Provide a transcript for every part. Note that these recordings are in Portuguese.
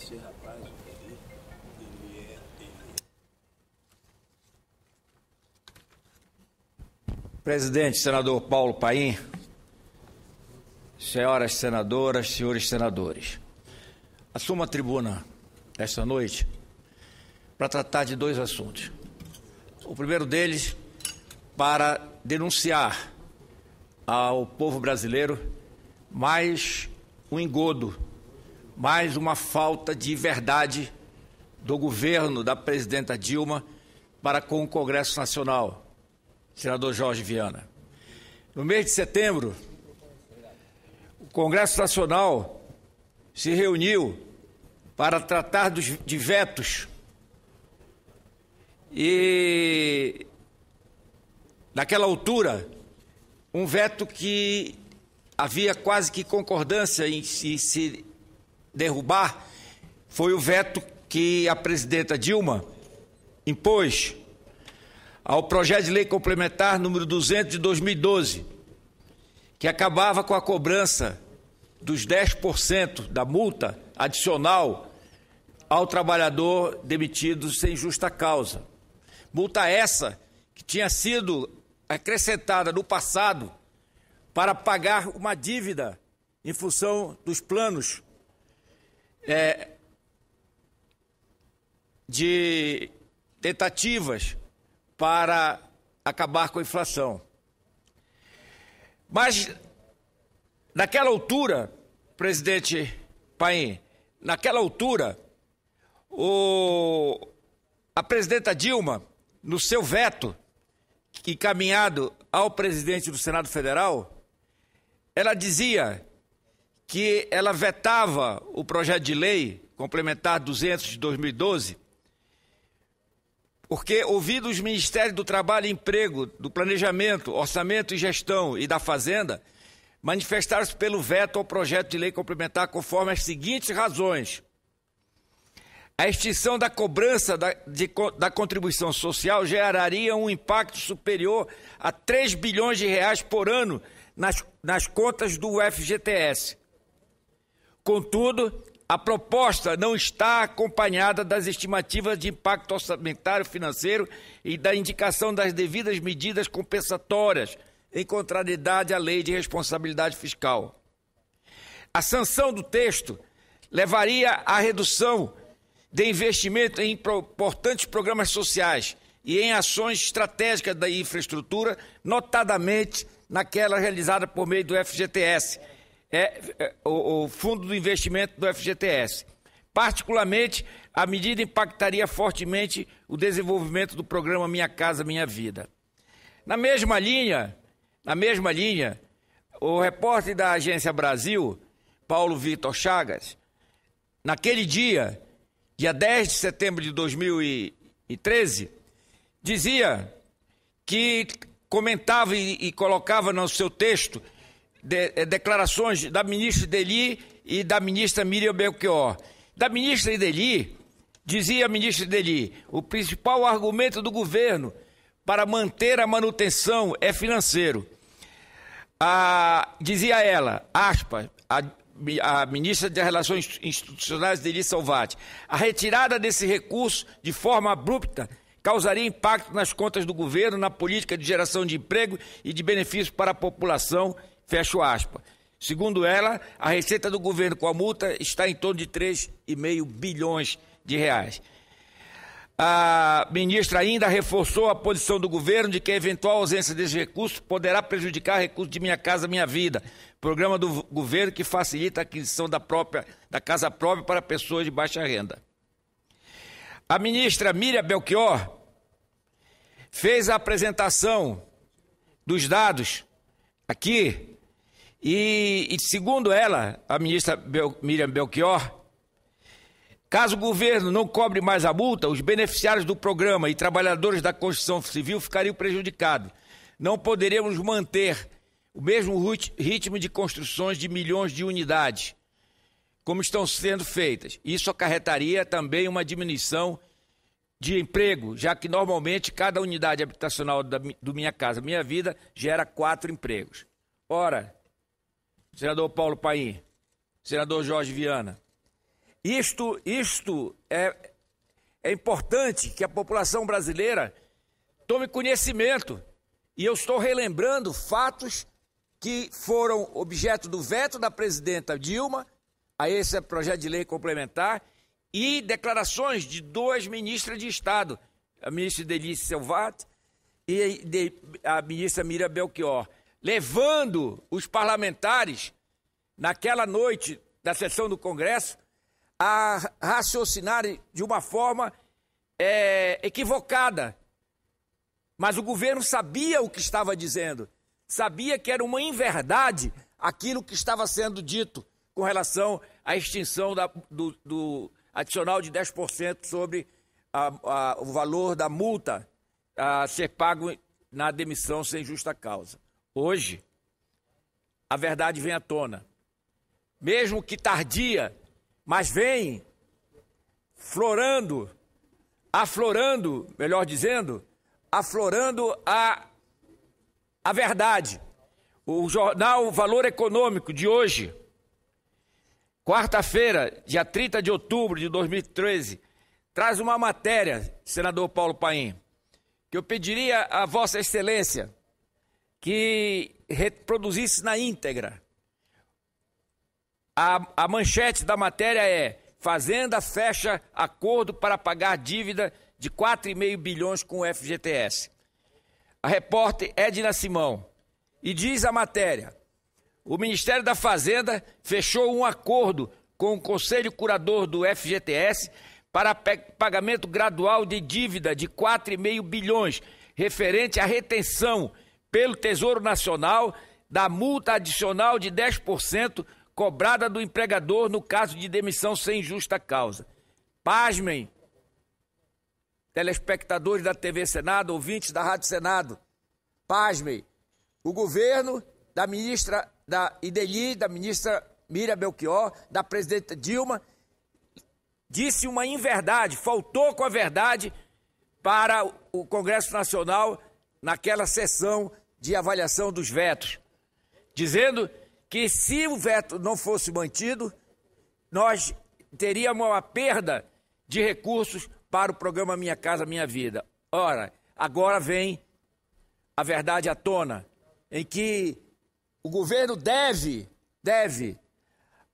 Esse rapaz, ele, ele é. Ele... É. Presidente, senador Paulo Paim, senhoras senadoras, senhores senadores, assumo a tribuna esta noite para tratar de dois assuntos. O primeiro deles, para denunciar ao povo brasileiro mais um engodo mais uma falta de verdade do governo da presidenta Dilma para com o Congresso Nacional, senador Jorge Viana. No mês de setembro, o Congresso Nacional se reuniu para tratar de vetos e, naquela altura, um veto que havia quase que concordância em se derrubar foi o veto que a presidenta Dilma impôs ao projeto de lei complementar número 200 de 2012, que acabava com a cobrança dos 10% da multa adicional ao trabalhador demitido sem justa causa. Multa essa que tinha sido acrescentada no passado para pagar uma dívida em função dos planos é, de tentativas para acabar com a inflação. Mas, naquela altura, presidente Paim, naquela altura, o, a presidenta Dilma, no seu veto, encaminhado ao presidente do Senado Federal, ela dizia que ela vetava o projeto de lei complementar 200 de 2012, porque, ouvidos os Ministérios do Trabalho e Emprego, do Planejamento, Orçamento e Gestão e da Fazenda, manifestaram-se pelo veto ao projeto de lei complementar conforme as seguintes razões. A extinção da cobrança da, de, da contribuição social geraria um impacto superior a 3 bilhões de reais por ano nas, nas contas do FGTS. Contudo, a proposta não está acompanhada das estimativas de impacto orçamentário financeiro e da indicação das devidas medidas compensatórias, em contrariedade à lei de responsabilidade fiscal. A sanção do texto levaria à redução de investimento em importantes programas sociais e em ações estratégicas da infraestrutura, notadamente naquela realizada por meio do FGTS é, é o, o fundo do investimento do FGTS. Particularmente, a medida impactaria fortemente o desenvolvimento do programa Minha Casa Minha Vida. Na mesma linha, na mesma linha, o repórter da Agência Brasil, Paulo Vitor Chagas, naquele dia, dia 10 de setembro de 2013, dizia que comentava e, e colocava no seu texto de, eh, declarações da ministra Deli e da ministra Miriam Belchior. Da ministra Deli, dizia a ministra Deli, o principal argumento do governo para manter a manutenção é financeiro. A, dizia ela, aspas, a, a ministra de Relações Institucionais Deli Salvati, a retirada desse recurso de forma abrupta causaria impacto nas contas do governo, na política de geração de emprego e de benefícios para a população Fecho aspas. Segundo ela, a receita do governo com a multa está em torno de 3,5 bilhões de reais. A ministra ainda reforçou a posição do governo de que a eventual ausência desses recursos poderá prejudicar recursos de Minha Casa Minha Vida, programa do governo que facilita a aquisição da, própria, da casa própria para pessoas de baixa renda. A ministra Miriam Belchior fez a apresentação dos dados aqui e, e segundo ela, a ministra Bel, Miriam Belchior, caso o governo não cobre mais a multa, os beneficiários do programa e trabalhadores da construção civil ficariam prejudicados. Não poderemos manter o mesmo ritmo de construções de milhões de unidades, como estão sendo feitas. Isso acarretaria também uma diminuição de emprego, já que normalmente cada unidade habitacional da, do Minha Casa Minha Vida gera quatro empregos. Ora, senador Paulo Paim, senador Jorge Viana. Isto, isto é, é importante que a população brasileira tome conhecimento. E eu estou relembrando fatos que foram objeto do veto da presidenta Dilma a esse projeto de lei complementar e declarações de duas ministras de Estado, a ministra Delice Selvat e a ministra Mira Belchior levando os parlamentares, naquela noite da sessão do Congresso, a raciocinar de uma forma é, equivocada. Mas o governo sabia o que estava dizendo, sabia que era uma inverdade aquilo que estava sendo dito com relação à extinção da, do, do, adicional de 10% sobre a, a, o valor da multa a ser pago na demissão sem justa causa. Hoje, a verdade vem à tona. Mesmo que tardia, mas vem florando, aflorando, melhor dizendo, aflorando a, a verdade. O jornal Valor Econômico de hoje, quarta-feira, dia 30 de outubro de 2013, traz uma matéria, senador Paulo Paim, que eu pediria a Vossa Excelência que reproduzisse na íntegra. A, a manchete da matéria é: Fazenda fecha acordo para pagar dívida de 4,5 bilhões com o FGTS. A repórter Edna Simão. E diz a matéria: o Ministério da Fazenda fechou um acordo com o Conselho Curador do FGTS para pagamento gradual de dívida de 4,5 bilhões, referente à retenção pelo Tesouro Nacional da multa adicional de 10% cobrada do empregador no caso de demissão sem justa causa. Pasmem, telespectadores da TV Senado, ouvintes da Rádio Senado, pasmem, o governo da ministra da Ideli, da ministra Miriam Belchior, da presidenta Dilma, disse uma inverdade, faltou com a verdade para o Congresso Nacional naquela sessão de avaliação dos vetos, dizendo que se o veto não fosse mantido, nós teríamos uma perda de recursos para o programa Minha Casa Minha Vida. Ora, agora vem a verdade à tona, em que o governo deve, deve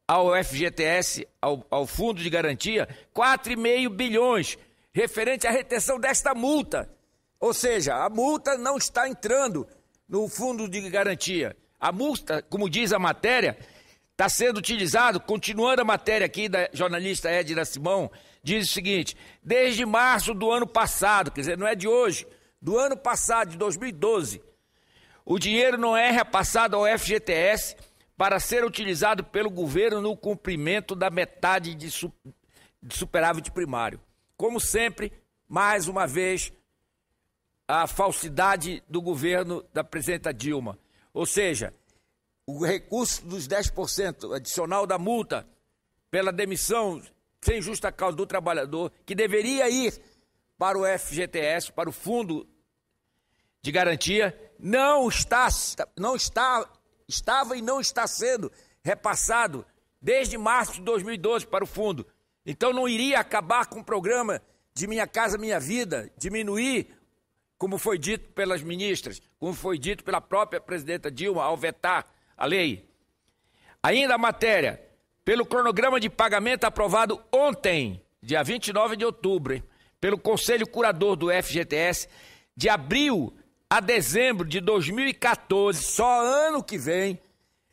ao FGTS, ao, ao Fundo de Garantia, 4,5 bilhões referente à retenção desta multa. Ou seja, a multa não está entrando no fundo de garantia. A multa, como diz a matéria, está sendo utilizado, continuando a matéria aqui da jornalista Edna Simão, diz o seguinte: desde março do ano passado, quer dizer, não é de hoje, do ano passado, de 2012, o dinheiro não é repassado ao FGTS para ser utilizado pelo governo no cumprimento da metade de, superávit primário. Como sempre, mais uma vez, a falsidade do governo da presidenta Dilma. Ou seja, o recurso dos 10% adicional da multa pela demissão sem justa causa do trabalhador, que deveria ir para o FGTS, para o Fundo de Garantia, não está, não está, estava e não está sendo repassado desde março de 2012 para o fundo. Então não iria acabar com o programa de Minha Casa Minha Vida, diminuir como foi dito pelas ministras, como foi dito pela própria presidenta Dilma ao vetar a lei. Ainda a matéria, pelo cronograma de pagamento aprovado ontem, dia 29 de outubro, pelo Conselho Curador do FGTS, de abril a dezembro de 2014, só ano que vem,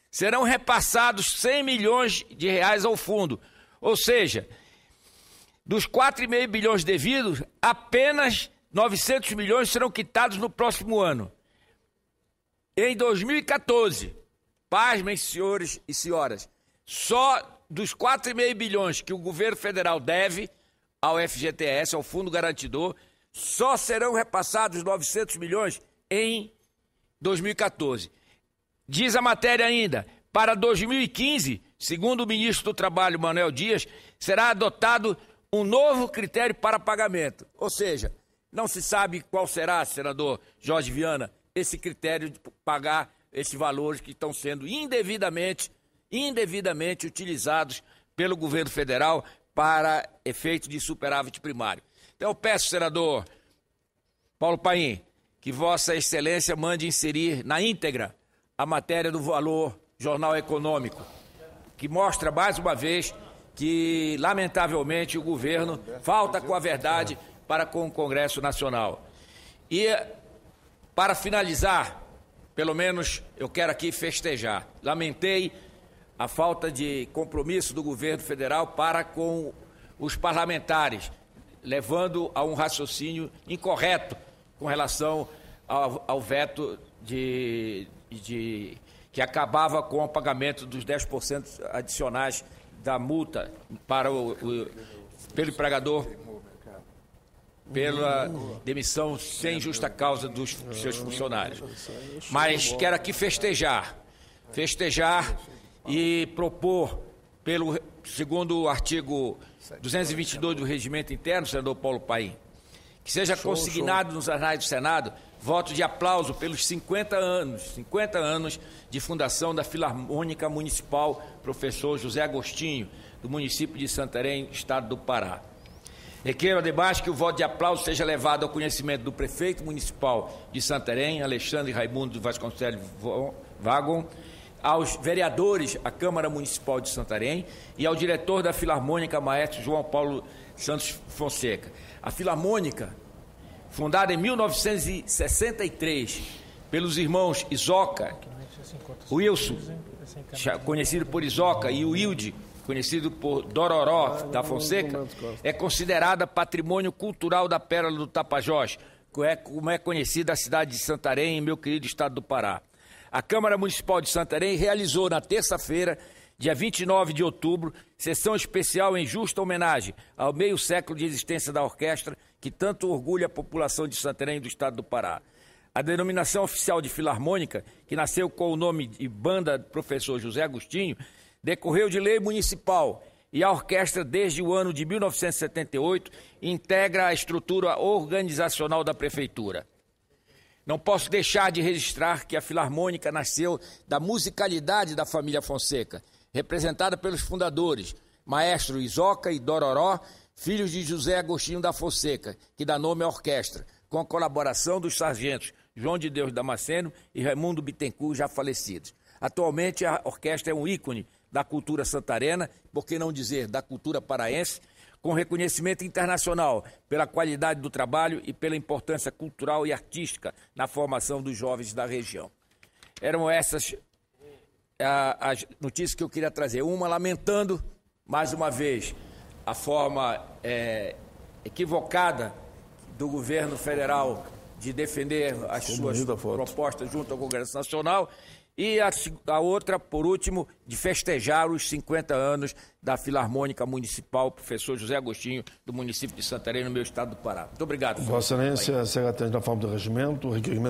serão repassados 100 milhões de reais ao fundo. Ou seja, dos 4,5 bilhões devidos, apenas 900 milhões serão quitados no próximo ano. Em 2014, pasmem, senhores e senhoras, só dos 4,5 bilhões que o governo federal deve ao FGTS, ao Fundo Garantidor, só serão repassados 900 milhões em 2014. Diz a matéria ainda, para 2015, segundo o ministro do Trabalho, Manuel Dias, será adotado um novo critério para pagamento. Ou seja, não se sabe qual será, senador Jorge Viana, esse critério de pagar esses valores que estão sendo indevidamente, indevidamente utilizados pelo governo federal para efeito de superávit primário. Então eu peço, senador Paulo Paim, que Vossa Excelência mande inserir na íntegra a matéria do valor jornal econômico, que mostra mais uma vez que, lamentavelmente, o governo falta com a verdade para com o Congresso Nacional. E, para finalizar, pelo menos eu quero aqui festejar. Lamentei a falta de compromisso do governo federal para com os parlamentares, levando a um raciocínio incorreto com relação ao, ao veto de, de, que acabava com o pagamento dos 10% adicionais da multa para o, o pelo empregador pela demissão sem justa causa dos seus funcionários. Mas quero aqui festejar, festejar e propor, pelo segundo o artigo 222 do Regimento Interno, senador Paulo Paim, que seja consignado nos anais do Senado voto de aplauso pelos 50 anos, 50 anos de fundação da Filarmônica Municipal Professor José Agostinho, do município de Santarém, estado do Pará. Requeiro é debaixo que o voto de aplauso seja levado ao conhecimento do prefeito municipal de Santarém, Alexandre Raimundo Vasconcelos Vagon, aos vereadores da Câmara Municipal de Santarém e ao diretor da Filarmônica Maestro João Paulo Santos Fonseca. A Filarmônica, fundada em 1963 pelos irmãos Isoca, é, é Wilson, conhecido por Isoca, e Wilde, conhecido por Dororó ah, da Fonseca, é considerada patrimônio cultural da Pérola do Tapajós, é, como é conhecida a cidade de Santarém, meu querido estado do Pará. A Câmara Municipal de Santarém realizou na terça-feira, dia 29 de outubro, sessão especial em justa homenagem ao meio século de existência da orquestra que tanto orgulha a população de Santarém e do estado do Pará. A denominação oficial de Filarmônica, que nasceu com o nome de Banda Professor José Agostinho, decorreu de lei municipal e a orquestra, desde o ano de 1978, integra a estrutura organizacional da prefeitura. Não posso deixar de registrar que a Filarmônica nasceu da musicalidade da família Fonseca, representada pelos fundadores, maestro Isoca e Dororó, filhos de José Agostinho da Fonseca, que dá nome à orquestra, com a colaboração dos sargentos João de Deus Damasceno e Raimundo Bittencourt, já falecidos. Atualmente, a orquestra é um ícone da cultura santarena, por que não dizer da cultura paraense, com reconhecimento internacional pela qualidade do trabalho e pela importância cultural e artística na formação dos jovens da região. Eram essas as notícias que eu queria trazer. Uma lamentando, mais uma vez, a forma é, equivocada do governo federal de defender as Como suas propostas junto ao Congresso Nacional e a, a, outra, por último, de festejar os 50 anos da Filarmônica Municipal, professor José Agostinho, do município de Santarém, no meu estado do Pará. Muito obrigado. Vossa Excelência, secretário da Forma do Regimento, requerimento